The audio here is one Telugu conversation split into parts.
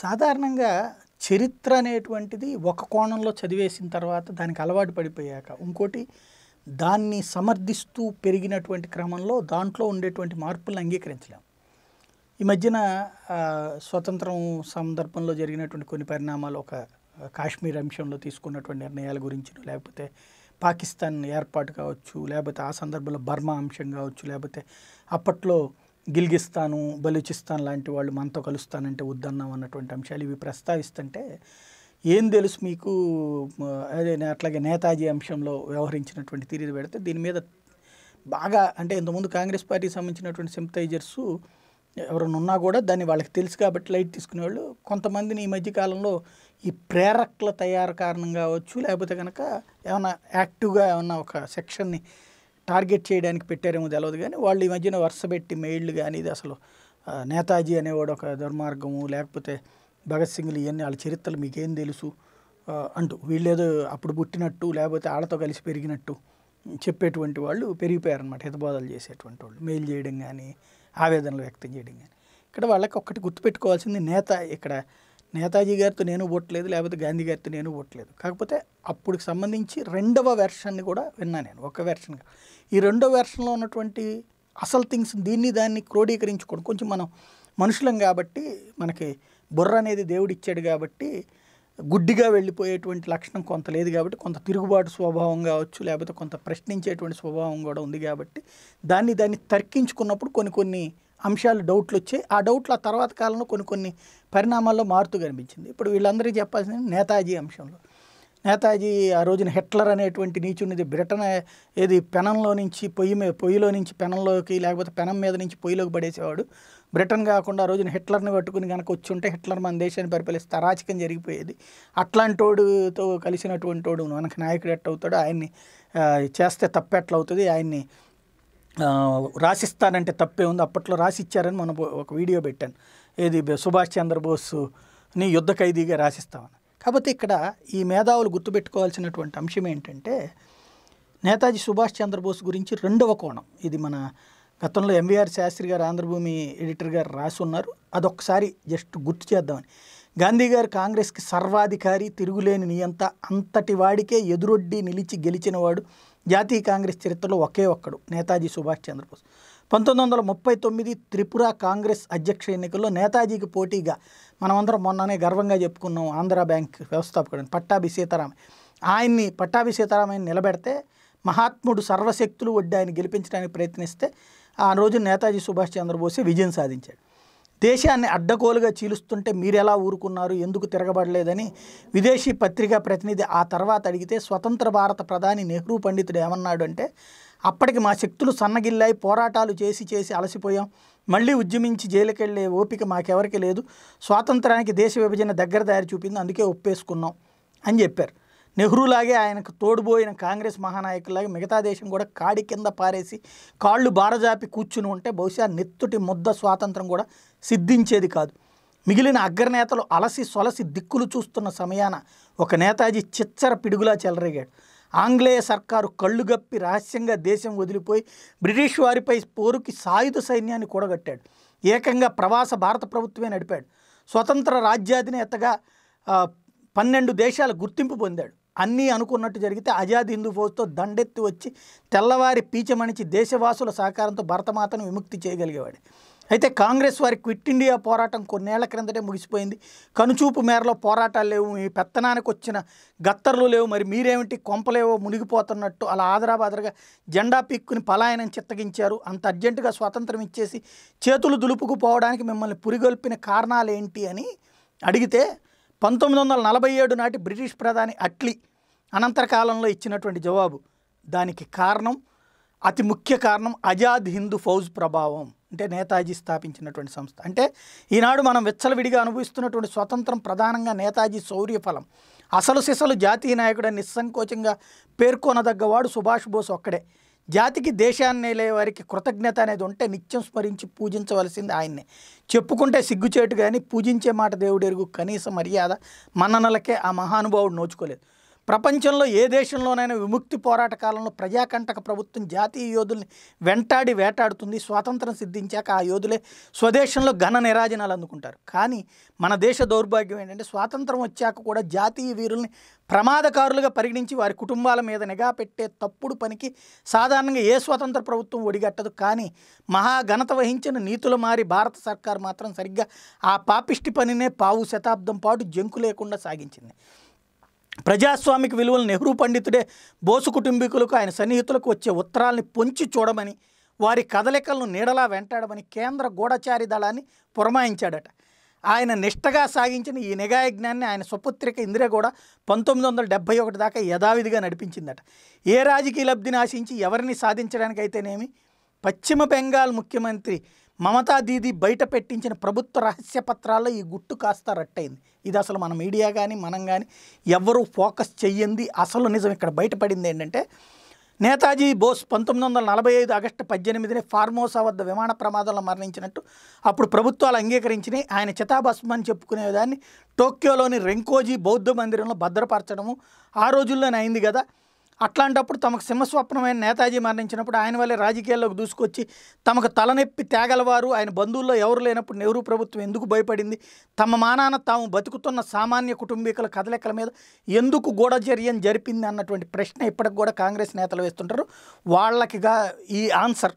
సాధారణంగా చరిత్ర అనేటువంటిది ఒక కోణంలో చదివేసిన తర్వాత దానికి అలవాటు పడిపోయాక ఇంకోటి దాన్ని సమర్థిస్తూ పెరిగినటువంటి క్రమంలో దాంట్లో ఉండేటువంటి మార్పులను అంగీకరించలేం ఈ మధ్యన స్వతంత్రం సందర్భంలో జరిగినటువంటి కొన్ని పరిణామాలు ఒక కాశ్మీర్ అంశంలో తీసుకున్నటువంటి నిర్ణయాల గురించి లేకపోతే పాకిస్తాన్ ఏర్పాటు కావచ్చు లేకపోతే ఆ సందర్భంలో బర్మా అంశం కావచ్చు లేకపోతే అప్పట్లో గిల్గిస్తాను బలూచిస్తాన్ లాంటి వాళ్ళు మనతో కలుస్తానంటే వద్దన్నాం అన్నటువంటి అంశాలు ఇవి ప్రస్తావిస్తుంటే ఏం తెలుసు మీకు అదే అట్లాగే నేతాజీ అంశంలో వ్యవహరించినటువంటి తీరు పెడితే దీని మీద బాగా అంటే ఇంతకుముందు కాంగ్రెస్ పార్టీకి సంబంధించినటువంటి సింపథైజర్స్ ఎవరైనా ఉన్నా కూడా దాన్ని వాళ్ళకి తెలుసు కాబట్టి లైట్ తీసుకునేవాళ్ళు కొంతమందిని ఈ మధ్యకాలంలో ఈ ప్రేరకుల తయారు కారణం కావచ్చు లేకపోతే కనుక ఏమైనా యాక్టివ్గా ఏమైనా ఒక సెక్షన్ని టార్గెట్ చేయడానికి పెట్టారేమో తెలియదు కానీ వాళ్ళు ఈ మధ్యన వరుస పెట్టి మెయిళ్ళు కానీ ఇది అసలు నేతాజీ అనేవాడు ఒక దుర్మార్గము లేకపోతే భగత్ సింగ్లు ఇవన్నీ వాళ్ళ చరిత్రలు మీకేం తెలుసు అంటూ వీళ్ళేదో అప్పుడు పుట్టినట్టు లేకపోతే వాళ్ళతో కలిసి పెరిగినట్టు చెప్పేటువంటి వాళ్ళు పెరిగిపోయారనమాట హితబోధలు చేసేటువంటి వాళ్ళు మెయిల్ చేయడం కానీ ఆవేదనలు వ్యక్తం చేయడం కానీ ఇక్కడ వాళ్ళకి ఒక్కటి గుర్తుపెట్టుకోవాల్సింది నేత ఇక్కడ నేతాజీ గారితో నేను ఓట్లేదు లేకపోతే గాంధీ గారితో నేను ఓట్లేదు కాకపోతే అప్పుడుకి సంబంధించి రెండవ వెర్షన్ని కూడా విన్నా నేను ఒక వెర్షన్గా ఈ రెండో వెర్షన్లో ఉన్నటువంటి అసలు థింగ్స్ దీన్ని దాన్ని క్రోడీకరించుకోవడం కొంచెం మనం మనుషులం కాబట్టి మనకి బుర్ర అనేది దేవుడు ఇచ్చాడు కాబట్టి గుడ్డిగా వెళ్ళిపోయేటువంటి లక్షణం కొంత లేదు కాబట్టి కొంత తిరుగుబాటు స్వభావం కావచ్చు లేకపోతే కొంత ప్రశ్నించేటువంటి స్వభావం కూడా ఉంది కాబట్టి దాన్ని దాన్ని తర్కించుకున్నప్పుడు కొన్ని కొన్ని అంశాలు డౌట్లు వచ్చాయి ఆ డౌట్లు ఆ తర్వాత కాలంలో కొన్ని కొన్ని పరిణామాల్లో మారుతూ కనిపించింది ఇప్పుడు వీళ్ళందరికీ చెప్పాల్సింది నేతాజీ అంశంలో నేతాజీ ఆ రోజున హిట్లర్ అనేటువంటి నీచునిది బ్రిటన్ ఏది పెనంలో నుంచి పొయ్యి పొయ్యిలో నుంచి పెనంలోకి లేకపోతే పెనం మీద నుంచి పొయ్యిలోకి పడేసేవాడు బ్రిటన్ కాకుండా ఆ రోజున హిట్లర్ని పట్టుకుని కనుక ఉంటే హిట్లర్ మన దేశాన్ని పరిపాలిస్తే అరాచకం జరిగిపోయేది అట్లాంటోడుతో కలిసినటువంటి వాడు మనకు నాయకుడు ఎట్టవుతాడు అవుతాడు ఆయన్ని చేస్తే తప్పెట్లవుతుంది ఆయన్ని రాసిస్తానంటే తప్పే ఉంది అప్పట్లో రాసిచ్చారని మనం ఒక వీడియో పెట్టాను ఏది సుభాష్ చంద్రబోస్ని యుద్ధ ఖైదీగా రాసిస్తామని కాకపోతే ఇక్కడ ఈ మేధావులు గుర్తుపెట్టుకోవాల్సినటువంటి అంశం ఏంటంటే నేతాజీ సుభాష్ చంద్రబోస్ గురించి రెండవ కోణం ఇది మన గతంలో ఎంవీఆర్ శాస్త్రి గారు ఆంధ్రభూమి ఎడిటర్ గారు రాసున్నారు అదొకసారి జస్ట్ గుర్తు చేద్దామని గాంధీ గారు కాంగ్రెస్కి సర్వాధికారి తిరుగులేని నియంత అంతటి వాడికే ఎదురొడ్డి నిలిచి గెలిచినవాడు జాతీయ కాంగ్రెస్ చరిత్రలో ఒకే ఒక్కడు నేతాజీ సుభాష్ చంద్రబోస్ పంతొమ్మిది వందల ముప్పై తొమ్మిది త్రిపుర కాంగ్రెస్ అధ్యక్ష ఎన్నికల్లో నేతాజీకి పోటీగా మనమందరం మొన్ననే గర్వంగా చెప్పుకున్నాం ఆంధ్ర బ్యాంక్ వ్యవస్థాపకుడు పట్టాభి సీతారామన్ ఆయన్ని పట్టాభి సీతారామన్ నిలబెడితే మహాత్ముడు సర్వశక్తులు ఆయన గెలిపించడానికి ప్రయత్నిస్తే ఆ రోజు నేతాజీ సుభాష్ చంద్రబోస్ విజయం సాధించాడు దేశాన్ని అడ్డగోలుగా చీలుస్తుంటే మీరు ఎలా ఊరుకున్నారు ఎందుకు తిరగబడలేదని విదేశీ పత్రికా ప్రతినిధి ఆ తర్వాత అడిగితే స్వతంత్ర భారత ప్రధాని నెహ్రూ పండితుడు ఏమన్నాడు అంటే అప్పటికి మా శక్తులు సన్నగిల్లాయి పోరాటాలు చేసి చేసి అలసిపోయాం మళ్ళీ ఉద్యమించి జైలుకెళ్ళే ఓపిక మాకెవరికి లేదు స్వాతంత్రానికి దేశ విభజన దగ్గర దారి చూపింది అందుకే ఒప్పేసుకున్నాం అని చెప్పారు నెహ్రూలాగే ఆయనకు తోడుబోయిన కాంగ్రెస్ మహానాయకులాగే మిగతా దేశం కూడా కాడి కింద పారేసి కాళ్ళు బారజాపి కూర్చుని ఉంటే బహుశా నెత్తుటి ముద్ద స్వాతంత్రం కూడా సిద్ధించేది కాదు మిగిలిన అగ్రనేతలు అలసి సొలసి దిక్కులు చూస్తున్న సమయాన ఒక నేతాజీ చిచ్చర పిడుగులా చెలరేగాడు ఆంగ్లేయ సర్కారు కళ్ళు గప్పి రహస్యంగా దేశం వదిలిపోయి బ్రిటిష్ వారిపై పోరుకి సాయుధ సైన్యాన్ని కూడగట్టాడు ఏకంగా ప్రవాస భారత ప్రభుత్వమే నడిపాడు స్వతంత్ర రాజ్యాధినేతగా పన్నెండు దేశాల గుర్తింపు పొందాడు అన్నీ అనుకున్నట్టు జరిగితే ఆజాద్ హిందూ ఫోజ్తో దండెత్తి వచ్చి తెల్లవారి పీచమణిచి దేశవాసుల సహకారంతో భరతమాతను విముక్తి చేయగలిగేవాడు అయితే కాంగ్రెస్ వారి క్విట్ ఇండియా పోరాటం కొన్నేళ్ల క్రిందటే ముగిసిపోయింది కనుచూపు మేరలో పోరాటాలు లేవు మీ పెత్తనానికి వచ్చిన గత్తర్లు లేవు మరి మీరేమిటి కొంపలేవో మునిగిపోతున్నట్టు అలా ఆదరాబాదరగా జెండా పిక్కుని పలాయనం చిత్తగించారు అంత అర్జెంటుగా స్వాతంత్రం ఇచ్చేసి చేతులు దులుపుకుపోవడానికి మిమ్మల్ని పురిగొల్పిన కారణాలేంటి అని అడిగితే పంతొమ్మిది వందల నలభై ఏడు నాటి బ్రిటిష్ ప్రధాని అట్లీ అనంతర కాలంలో ఇచ్చినటువంటి జవాబు దానికి కారణం అతి ముఖ్య కారణం ఆజాద్ హిందూ ఫౌజ్ ప్రభావం అంటే నేతాజీ స్థాపించినటువంటి సంస్థ అంటే ఈనాడు మనం విచ్చలవిడిగా అనుభవిస్తున్నటువంటి స్వతంత్రం ప్రధానంగా నేతాజీ శౌర్య ఫలం అసలు సిసలు జాతీయ నాయకుడని నిస్సంకోచంగా పేర్కొనదగ్గవాడు సుభాష్ బోస్ ఒక్కడే జాతికి దేశాన్ని వారికి కృతజ్ఞత అనేది ఉంటే నిత్యం స్మరించి పూజించవలసింది ఆయన్నే చెప్పుకుంటే సిగ్గుచేటు కానీ పూజించే మాట దేవుడెరుగు కనీస మర్యాద మన్ననలకే ఆ మహానుభావుడు నోచుకోలేదు ప్రపంచంలో ఏ దేశంలోనైనా విముక్తి పోరాట కాలంలో ప్రజాకంటక ప్రభుత్వం జాతీయ యోధుల్ని వెంటాడి వేటాడుతుంది స్వాతంత్రం సిద్ధించాక ఆ యోధులే స్వదేశంలో ఘన నిరాజనాలు అందుకుంటారు కానీ మన దేశ దౌర్భాగ్యం ఏంటంటే స్వాతంత్రం వచ్చాక కూడా జాతీయ వీరుల్ని ప్రమాదకారులుగా పరిగణించి వారి కుటుంబాల మీద నిఘా పెట్టే తప్పుడు పనికి సాధారణంగా ఏ స్వతంత్ర ప్రభుత్వం ఒడిగట్టదు కానీ మహాఘనత వహించిన నీతుల మారి భారత సర్కార్ మాత్రం సరిగ్గా ఆ పాపిష్టి పనినే పావు శతాబ్దం పాటు జంకు లేకుండా సాగించింది ప్రజాస్వామిక విలువలు నెహ్రూ పండితుడే బోసు కుటుంబీకులకు ఆయన సన్నిహితులకు వచ్చే ఉత్తరాల్ని పొంచి చూడమని వారి కదలికలను నీడలా వెంటాడమని కేంద్ర గూఢచారి దళాన్ని పురమాయించాడట ఆయన నిష్టగా సాగించిన ఈ నిఘాయజ్ఞాన్ని ఆయన సుపుత్రిక ఇందిర కూడా పంతొమ్మిది వందల డెబ్భై ఒకటి దాకా యథావిధిగా నడిపించిందట ఏ రాజకీయ లబ్ధిని ఆశించి ఎవరిని సాధించడానికైతేనేమి పశ్చిమ బెంగాల్ ముఖ్యమంత్రి మమతా దీది బయట పెట్టించిన ప్రభుత్వ రహస్య పత్రాల్లో ఈ గుట్టు కాస్త రట్టయింది ఇది అసలు మన మీడియా కానీ మనం కానీ ఎవ్వరూ ఫోకస్ చెయ్యింది అసలు నిజం ఇక్కడ బయటపడింది ఏంటంటే నేతాజీ బోస్ పంతొమ్మిది వందల నలభై ఐదు ఆగస్టు పద్దెనిమిదిని ఫార్మోసా వద్ద విమాన ప్రమాదంలో మరణించినట్టు అప్పుడు ప్రభుత్వాలు అంగీకరించినాయి ఆయన చితాభస్మ అని చెప్పుకునే విధాన్ని టోక్యోలోని రెంకోజీ బౌద్ధ మందిరంలో భద్రపరచడము ఆ రోజుల్లోనే అయింది కదా అట్లాంటప్పుడు తమకు సింహస్వప్నమైన నేతాజీ మరణించినప్పుడు ఆయన వల్లే రాజకీయాల్లోకి దూసుకొచ్చి తమకు తలనొప్పి తేగలవారు ఆయన బంధువుల్లో ఎవరు లేనప్పుడు నెహ్రూ ప్రభుత్వం ఎందుకు భయపడింది తమ మానాన తాము బతుకుతున్న సామాన్య కుటుంబీకుల కదలికల మీద ఎందుకు గూఢచర్యం జరిపింది అన్నటువంటి ప్రశ్న ఇప్పటికి కూడా కాంగ్రెస్ నేతలు వేస్తుంటారు వాళ్ళకిగా ఈ ఆన్సర్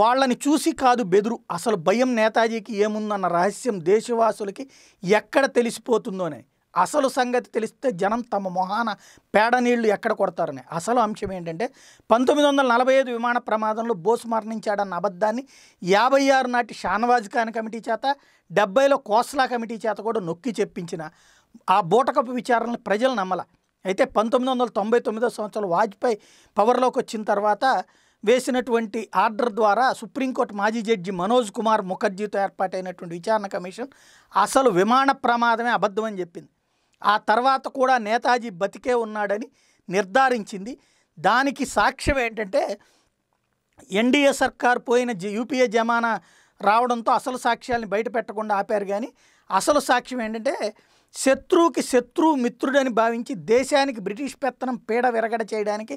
వాళ్ళని చూసి కాదు బెదురు అసలు భయం నేతాజీకి ఏముందన్న రహస్యం దేశవాసులకి ఎక్కడ తెలిసిపోతుందోనే అసలు సంగతి తెలిస్తే జనం తమ మొహాన పేడ నీళ్లు ఎక్కడ కొడతారని అసలు అంశం ఏంటంటే పంతొమ్మిది వందల నలభై ఐదు విమాన ప్రమాదంలో బోస్ మరణించాడన్న అబద్ధాన్ని యాభై ఆరు నాటి షానవాజ్ ఖాన్ కమిటీ చేత డెబ్బైలో కోస్లా కమిటీ చేత కూడా నొక్కి చెప్పించిన ఆ బూటకపు విచారణలు ప్రజలు నమ్మల అయితే పంతొమ్మిది వందల తొంభై తొమ్మిదో సంవత్సరం వాజ్పేయి పవర్లోకి వచ్చిన తర్వాత వేసినటువంటి ఆర్డర్ ద్వారా సుప్రీంకోర్టు మాజీ జడ్జి మనోజ్ కుమార్ ముఖర్జీతో ఏర్పాటైనటువంటి విచారణ కమిషన్ అసలు విమాన ప్రమాదమే అబద్ధమని చెప్పింది ఆ తర్వాత కూడా నేతాజీ బతికే ఉన్నాడని నిర్ధారించింది దానికి సాక్ష్యం ఏంటంటే ఎన్డీఏ సర్కార్ పోయిన జ యూపీఏ జమానా రావడంతో అసలు సాక్ష్యాలను బయట పెట్టకుండా ఆపారు కానీ అసలు సాక్ష్యం ఏంటంటే శత్రువుకి శత్రువు మిత్రుడని భావించి దేశానికి బ్రిటిష్ పెత్తనం పీడ విరగడ చేయడానికి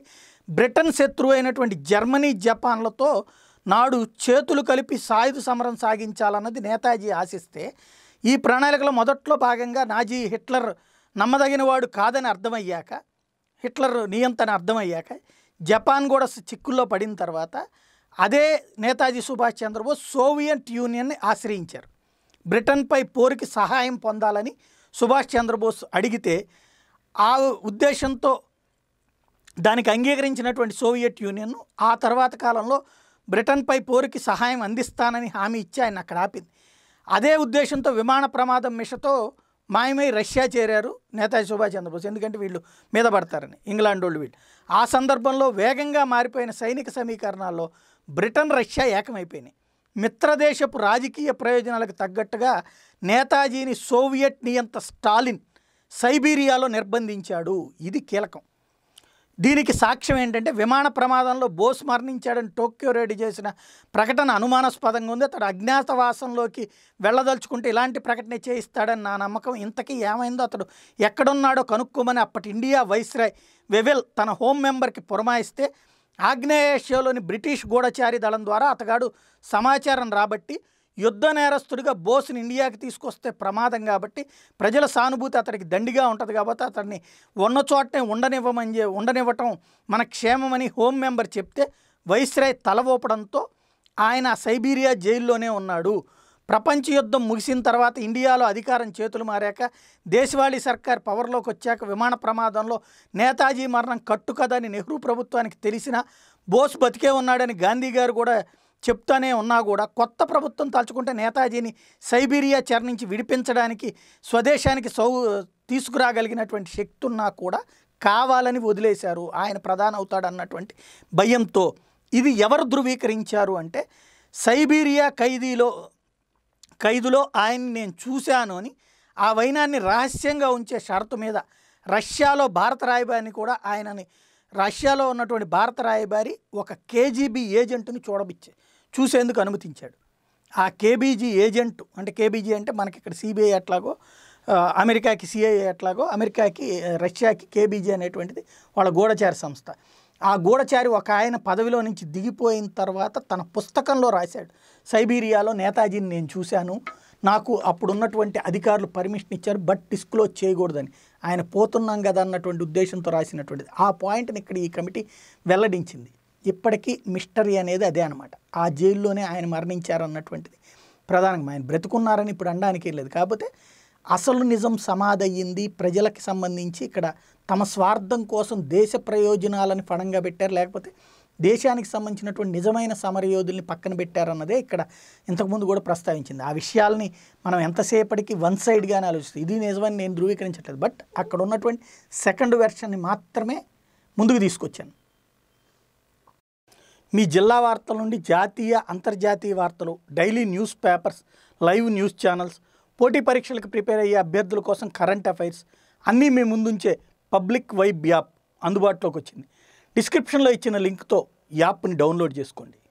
బ్రిటన్ శత్రువు అయినటువంటి జర్మనీ జపాన్లతో నాడు చేతులు కలిపి సాయుధ సమరం సాగించాలన్నది నేతాజీ ఆశిస్తే ఈ ప్రణాళికలో మొదట్లో భాగంగా నాజీ హిట్లర్ నమ్మదగినవాడు కాదని అర్థమయ్యాక హిట్లర్ నియంత్రణ అర్థమయ్యాక జపాన్ కూడా చిక్కుల్లో పడిన తర్వాత అదే నేతాజీ సుభాష్ చంద్రబోస్ సోవియట్ యూనియన్ని ఆశ్రయించారు బ్రిటన్పై పోరుకి సహాయం పొందాలని సుభాష్ చంద్రబోస్ అడిగితే ఆ ఉద్దేశంతో దానికి అంగీకరించినటువంటి సోవియట్ యూనియన్ ఆ తర్వాత కాలంలో బ్రిటన్పై పోరుకి సహాయం అందిస్తానని హామీ ఇచ్చి ఆయన అక్కడ ఆపింది అదే ఉద్దేశంతో విమాన ప్రమాదం మిషతో మాయమై రష్యా చేరారు నేతాజీ సుభాష్ చంద్రబోస్ ఎందుకంటే వీళ్ళు మీద పడతారని ఇంగ్లాండ్ వాళ్ళు వీళ్ళు ఆ సందర్భంలో వేగంగా మారిపోయిన సైనిక సమీకరణాల్లో బ్రిటన్ రష్యా ఏకమైపోయినాయి మిత్రదేశపు రాజకీయ ప్రయోజనాలకు తగ్గట్టుగా నేతాజీని సోవియట్ నియంత స్టాలిన్ సైబీరియాలో నిర్బంధించాడు ఇది కీలకం దీనికి సాక్ష్యం ఏంటంటే విమాన ప్రమాదంలో బోస్ మరణించాడని టోక్యో రెడీ చేసిన ప్రకటన అనుమానాస్పదంగా ఉంది అతడు అజ్ఞాతవాసంలోకి వెళ్ళదలుచుకుంటే ఇలాంటి ప్రకటన చేయిస్తాడని నా నమ్మకం ఇంతకీ ఏమైందో అతడు ఎక్కడున్నాడో కనుక్కోమని అప్పటి ఇండియా వైస్రాయ్ వెవెల్ తన హోమ్ మెంబర్కి పురమాయిస్తే ఏషియాలోని బ్రిటిష్ గూఢచారి దళం ద్వారా అతగాడు సమాచారం రాబట్టి యుద్ధ నేరస్తుడిగా బోస్ని ఇండియాకి తీసుకొస్తే ప్రమాదం కాబట్టి ప్రజల సానుభూతి అతడికి దండిగా ఉంటుంది కాబట్టి అతడిని ఉన్న చోటనే ఉండనివ్వమని ఉండనివ్వటం మన క్షేమమని హోమ్ మెంబర్ చెప్తే వైస్రాయ్ తల ఊపడంతో ఆయన సైబీరియా జైల్లోనే ఉన్నాడు ప్రపంచ యుద్ధం ముగిసిన తర్వాత ఇండియాలో అధికారం చేతులు మారాక దేశవాళీ సర్కార్ పవర్లోకి వచ్చాక విమాన ప్రమాదంలో నేతాజీ మరణం కట్టుకదని నెహ్రూ ప్రభుత్వానికి తెలిసిన బోస్ బతికే ఉన్నాడని గాంధీ గారు కూడా చెప్తూనే ఉన్నా కూడా కొత్త ప్రభుత్వం తలుచుకుంటే నేతాజీని సైబీరియా చెర నుంచి విడిపించడానికి స్వదేశానికి సౌ తీసుకురాగలిగినటువంటి శక్తున్నా కూడా కావాలని వదిలేశారు ఆయన ప్రధాన అవుతాడన్నటువంటి భయంతో ఇది ఎవరు ధృవీకరించారు అంటే సైబీరియా ఖైదీలో ఖైదులో ఆయన్ని నేను చూశాను అని ఆ వైనాన్ని రహస్యంగా ఉంచే షరతు మీద రష్యాలో భారత రాయబారిని కూడా ఆయనని రష్యాలో ఉన్నటువంటి భారత రాయబారి ఒక కేజీబీ ఏజెంట్ని చూడబిచ్చే చూసేందుకు అనుమతించాడు ఆ కేబీజీ ఏజెంట్ అంటే కేబీజీ అంటే మనకి ఇక్కడ సిబిఐ ఎట్లాగో అమెరికాకి సిఐఏ ఎట్లాగో అమెరికాకి రష్యాకి కేబీజీ అనేటువంటిది వాళ్ళ గూఢచారి సంస్థ ఆ గూఢచారి ఒక ఆయన పదవిలో నుంచి దిగిపోయిన తర్వాత తన పుస్తకంలో రాశాడు సైబీరియాలో నేతాజీని నేను చూశాను నాకు అప్పుడున్నటువంటి అధికారులు పర్మిషన్ ఇచ్చారు బట్ డిస్క్లోజ్ చేయకూడదని ఆయన పోతున్నాం కదా అన్నటువంటి ఉద్దేశంతో రాసినటువంటిది ఆ పాయింట్ని ఇక్కడ ఈ కమిటీ వెల్లడించింది ఇప్పటికీ మిస్టరీ అనేది అదే అనమాట ఆ జైల్లోనే ఆయన మరణించారు అన్నటువంటిది ప్రధానంగా ఆయన బ్రతుకున్నారని ఇప్పుడు అనడానికి లేదు కాకపోతే అసలు నిజం సమాధయ్యింది ప్రజలకు సంబంధించి ఇక్కడ తమ స్వార్థం కోసం దేశ ప్రయోజనాలను పణంగా పెట్టారు లేకపోతే దేశానికి సంబంధించినటువంటి నిజమైన సమరయోధుల్ని పక్కన పెట్టారన్నదే ఇక్కడ ఇంతకుముందు కూడా ప్రస్తావించింది ఆ విషయాల్ని మనం ఎంతసేపటికి వన్ సైడ్గానే ఆలోచిస్తుంది ఇది నిజమని నేను ధృవీకరించట్లేదు బట్ అక్కడ ఉన్నటువంటి సెకండ్ వెర్షన్ని మాత్రమే ముందుకు తీసుకొచ్చాను మీ జిల్లా వార్తల నుండి జాతీయ అంతర్జాతీయ వార్తలు daily news papers live news channels పోటీ పరీక్షలకు ప్రిపేర్ అయ్యే అభ్యర్థుల కోసం కరెంట్ అఫైర్స్ అన్నీ మీ ముందుంచే పబ్లిక్ వైబ్ యాప్ అందుబాటులోకి వచ్చింది డిస్క్రిప్షన్లో ఇచ్చిన లింక్తో యాప్ని డౌన్లోడ్ చేసుకోండి